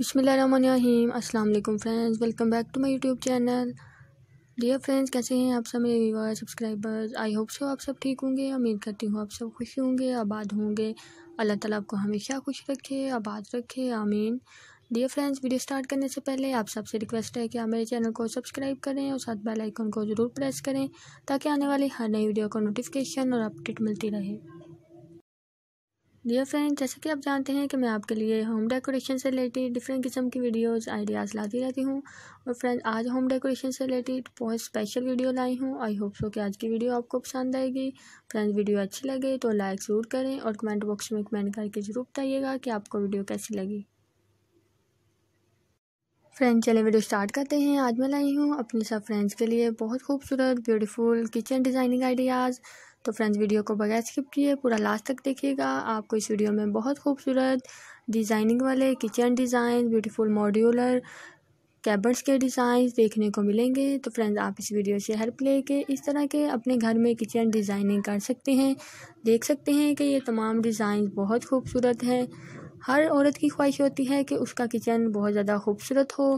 बसमीम अस्सलाम वालेकुम friends welcome back to my YouTube channel dear friends कैसे हैं आप सब मेरे viewer subscribers I hope so आप सब ठीक होंगे उम्मीद करती हूँ आप सब खुश होंगे आबाद होंगे अल्लाह ताला आपको हमेशा खुश रखे आबाद रखे आमीन डियर फ्रेंड्स वीडियो स्टार्ट करने से पहले आप सबसे रिक्वेस्ट है कि आप मेरे चैनल को सब्सक्राइब करें और साथ बेल आइकन को ज़रूर प्रेस करें ताकि आने वाली हर नई वीडियो का नोटिफिकेशन और अपडेट मिलती रहे डियर फ्रेंड जैसे कि आप जानते हैं कि मैं आपके लिए होम डेकोरेशन से रिलेटेड डिफरेंट किस्म की वीडियोस आइडियाज़ लाती रहती हूँ और फ्रेंड आज होम डेकोरेशन से रिलेटेड बहुत स्पेशल वीडियो लाई हूँ आई होप सो कि आज की वीडियो आपको पसंद आएगी फ्रेंड वीडियो अच्छी लगे तो लाइक ज़रूर करें और कमेंट बॉक्स में कमेंट करके ज़रूर बताइएगा कि आपको वीडियो कैसी लगी फ्रेंड चले वीडियो स्टार्ट करते हैं आज मैं लाई हूँ अपने सब फ्रेंड्स के लिए बहुत खूबसूरत ब्यूटीफुल किचन डिज़ाइनिंग आइडियाज़ तो फ्रेंड्स वीडियो को बगैर स्किप किए पूरा लास्ट तक देखिएगा आपको इस वीडियो में बहुत खूबसूरत डिज़ाइनिंग वाले किचन डिज़ाइन ब्यूटीफुल मॉड्यूलर कैबर्स के डिज़ाइन देखने को मिलेंगे तो फ्रेंड्स आप इस वीडियो से हेल्प लेके इस तरह के अपने घर में किचन डिज़ाइनिंग कर सकते हैं देख सकते हैं कि ये तमाम डिज़ाइन बहुत खूबसूरत हैं हर औरत की ख्वाहिश होती है कि उसका किचन बहुत ज़्यादा खूबसूरत हो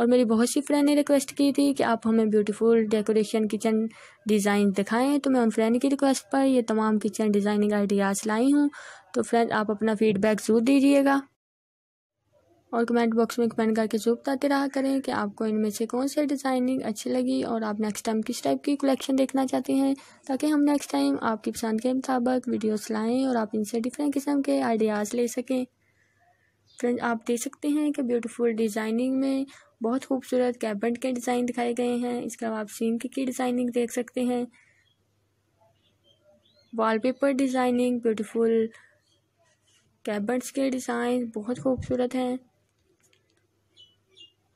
और मेरी बहुत सी फ्रेंड ने रिक्वेस्ट की थी कि आप हमें ब्यूटीफुल डेकोरेशन किचन डिज़ाइन दिखाएं तो मैं उन फ्रेंड की रिक्वेस्ट पर ये तमाम किचन डिज़ाइनिंग आइडियाज़ लाई हूँ तो फ्रेंड आप अपना फीडबैक ज़रूर दीजिएगा और कमेंट बॉक्स में कमेंट करके जरूर बताते रहा करें कि आपको इनमें से कौन सी डिज़ाइनिंग अच्छी लगी और आप नेक्स्ट टाइम किस टाइप की कलेक्शन देखना चाहते हैं ताकि हम नेक्स्ट टाइम आपकी पसंद के मुताबिक वीडियोस लाएं और आप इनसे डिफरेंट किस्म के आइडियाज़ ले सकें फ्रेंड आप देख सकते हैं कि ब्यूटीफुल डिज़ाइनिंग में बहुत खूबसूरत कैबिनेट के डिज़ाइन दिखाए गए हैं इसके अलावा आप सिंक की डिज़ाइनिंग देख सकते हैं वॉलपेपर डिज़ाइनिंग ब्यूटीफुल कैबिनेट्स के डिज़ाइन बहुत खूबसूरत हैं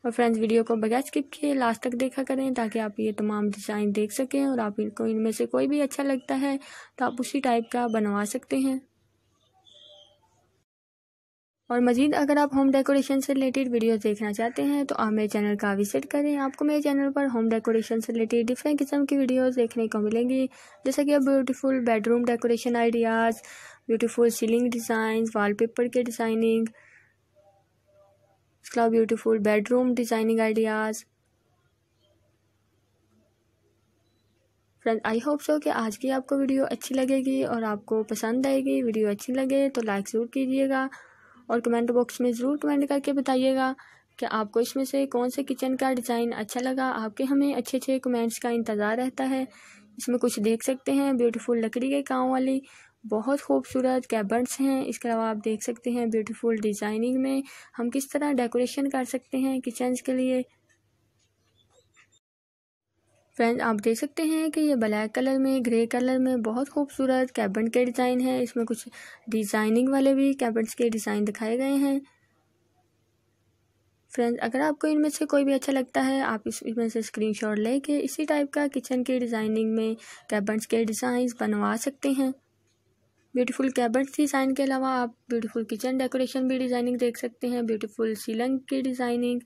और फ्रेंड्स वीडियो को बगैर स्किप किए लास्ट तक देखा करें ताकि आप ये तमाम डिज़ाइन देख सकें और आप इनको इनमें से कोई भी अच्छा लगता है तो आप उसी टाइप का बनवा सकते हैं और मज़ीद अगर आप होम डेकोरेशन से रिलेटेड वीडियोस देखना चाहते हैं तो आप मेरे चैनल का विजिट करें आपको मेरे चैनल पर होम डेकोरेशन से रिलेटेड डिफरेंट किस्म की वीडियोस देखने को मिलेंगी जैसे कि beautiful bedroom decoration ideas beautiful ceiling design wallpaper के डिज़ाइनिंग उसके beautiful bedroom designing ideas friend I hope so कि आज की आपको वीडियो अच्छी लगेगी और आपको पसंद आएगी वीडियो अच्छी लगे तो लाइक ज़रूर कीजिएगा और कमेंट बॉक्स में ज़रूर कमेंट करके बताइएगा कि आपको इसमें से कौन से किचन का डिज़ाइन अच्छा लगा आपके हमें अच्छे अच्छे कमेंट्स का इंतज़ार रहता है इसमें कुछ देख सकते हैं ब्यूटीफुल लकड़ी के काम वाली बहुत खूबसूरत कैबर्ड्स हैं इसके अलावा आप देख सकते हैं ब्यूटीफुल डिज़ाइनिंग में हम किस तरह डेकोरेशन कर सकते हैं किचन के लिए फ्रेंड आप देख सकते हैं कि ये ब्लैक कलर में ग्रे कलर में बहुत खूबसूरत कैबिन के डिज़ाइन है इसमें कुछ डिज़ाइनिंग वाले भी कैबिन के डिज़ाइन दिखाए गए हैं फ्रेंड्स अगर आपको इनमें से कोई भी अच्छा लगता है आप इसमें से स्क्रीनशॉट लेके इसी टाइप का किचन की डिज़ाइनिंग में कैबिनेट्स के डिज़ाइन बनवा सकते हैं ब्यूटीफुल कैबिनेट्स डिज़ाइन के अलावा आप ब्यूटीफुल किचन डेकोरेशन भी डिज़ाइनिंग देख सकते हैं ब्यूटीफुल सीलिंग की डिज़ाइनिंग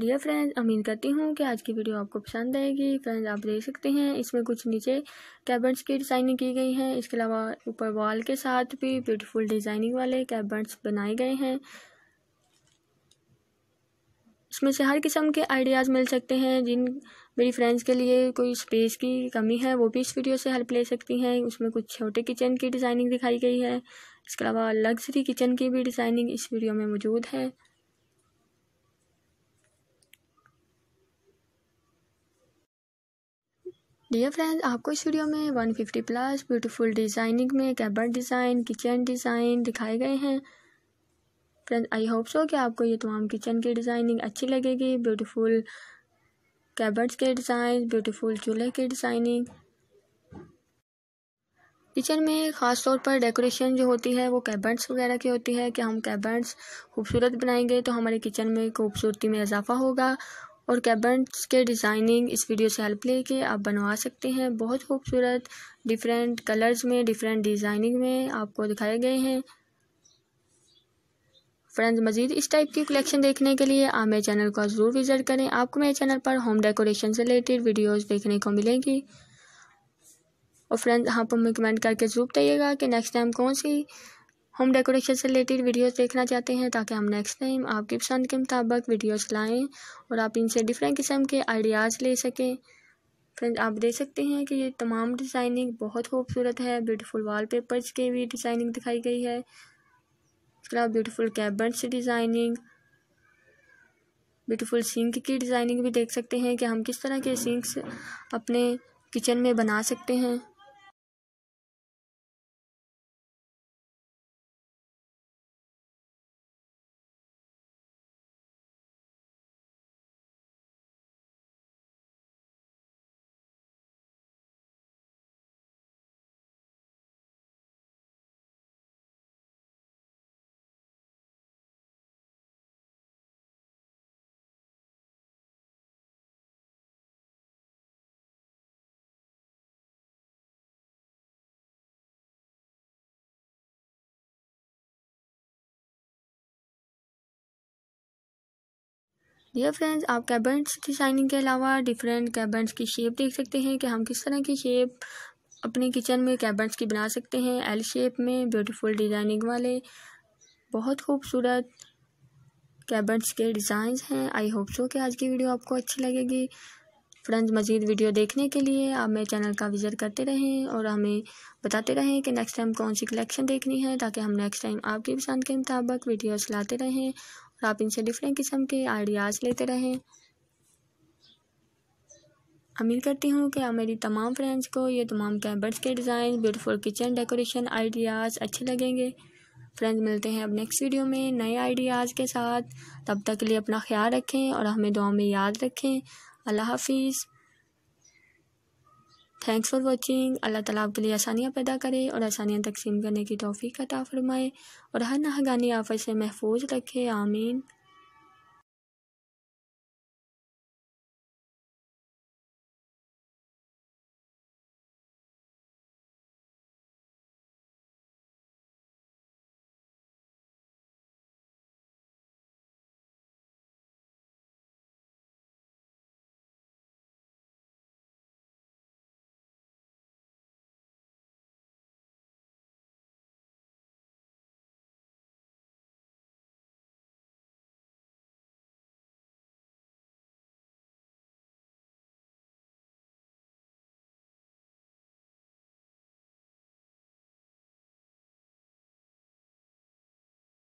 डियर फ्रेंड्स उम्मीद करती हूँ कि आज की वीडियो आपको पसंद आएगी फ्रेंड्स आप देख सकते हैं इसमें कुछ नीचे कैबर्ड्स की डिज़ाइनिंग की गई है इसके अलावा ऊपर वॉल के साथ भी ब्यूटीफुल डिज़ाइनिंग वाले कैबर्ड्स बनाए गए हैं इसमें से हर किस्म के आइडियाज़ मिल सकते हैं जिन मेरी फ्रेंड्स के लिए कोई स्पेस की कमी है वो भी इस वीडियो से हेल्प ले सकती हैं उसमें कुछ छोटे किचन की डिज़ाइनिंग दिखाई गई है इसके अलावा लग्जरी किचन की भी डिज़ाइनिंग इस वीडियो में मौजूद है डियर फ्रेंड्स आपको इस वीडियो में 150 प्लस ब्यूटीफुल डिज़ाइनिंग में कैबर्ड डिज़ाइन किचन डिज़ाइन दिखाए गए हैं फ्रेंड्स आई होप सो कि आपको ये तमाम किचन की डिज़ाइनिंग अच्छी लगेगी ब्यूटीफुल कैबर्ड्स के डिज़ाइन ब्यूटीफुल चूल्हे की डिज़ाइनिंग किचन में ख़ास तौर पर डेकोरेशन जो होती है वो कैबर्ड्स वगैरह की होती है कि हम कैबर्ड्स खूबसूरत बनाएंगे तो हमारे किचन में खूबसूरती में इजाफा होगा और कैबिनेट्स के डिज़ाइनिंग इस वीडियो से हेल्प लेके आप बनवा सकते हैं बहुत खूबसूरत डिफरेंट कलर्स में डिफरेंट डिज़ाइनिंग में आपको दिखाए गए हैं फ्रेंड्स मजीद इस टाइप की कलेक्शन देखने के लिए आप मेरे चैनल को ज़रूर विज़िट करें आपको मेरे चैनल पर होम डेकोरेशन से रिलेटेड वीडियोज देखने को मिलेंगी और फ्रेंड्स आप हमें कमेंट करके ज़रूर बताइएगा कि नेक्स्ट टाइम कौन सी होम डेकोरेशन से रिलेटेड वीडियोस देखना चाहते हैं ताकि हम नेक्स्ट टाइम आपकी पसंद के मुताबिक वीडियोस लाएं और आप इनसे डिफरेंट किस्म के आइडियाज़ ले सकें फ्रेंड्स आप देख सकते हैं कि ये तमाम डिज़ाइनिंग बहुत खूबसूरत है ब्यूटीफुल वॉलपेपर्स की भी डिज़ाइनिंग दिखाई गई है इसके अलावा ब्यूटीफुल से डिज़ाइनिंग ब्यूटीफुल सिंक की डिज़ाइनिंग भी देख सकते हैं कि हम किस तरह के सिंक्स अपने किचन में बना सकते हैं डियर फ्रेंड्स आप कैबिनेट्स की शाइनिंग के अलावा डिफरेंट कैबिनेट्स की शेप देख सकते हैं कि हम किस तरह की शेप अपने किचन में कैबेंट्स की बना सकते हैं एल शेप में ब्यूटीफुल डिज़ाइनिंग वाले बहुत खूबसूरत कैबिनेट्स के डिज़ाइंस हैं आई होप सो कि आज की वीडियो आपको अच्छी लगेगी फ्रेंड्स मज़ीद वीडियो देखने के लिए आप मेरे चैनल का विज़िट करते रहें और हमें बताते रहें कि नेक्स्ट टाइम कौन सी कलेक्शन देखनी है ताकि हम नेक्स्ट टाइम आपकी पसंद के मुताबिक वीडियोस लाते रहें आप इनसे डिफरेंट किस्म के आइडियाज़ लेते रहें उम्मीद करती हूँ कि आप मेरी तमाम फ्रेंड्स को ये तमाम कैबर्ट्स के design beautiful kitchen decoration ideas अच्छे लगेंगे फ्रेंड्स मिलते हैं अब नेक्स्ट वीडियो में नए आइडियाज़ के साथ तब तक के लिए अपना ख्याल रखें और हमें दुआ में याद रखें अल्लाह हाफिज़ थैंक्स फॉर वॉचिंग अल्लाह ताला आपके लिए आसानियाँ पैदा करे और आसानियाँ तकसीम करने की तोफ़ी अता फरमाए और हर नहागानी आफत से महफूज रखे आमीन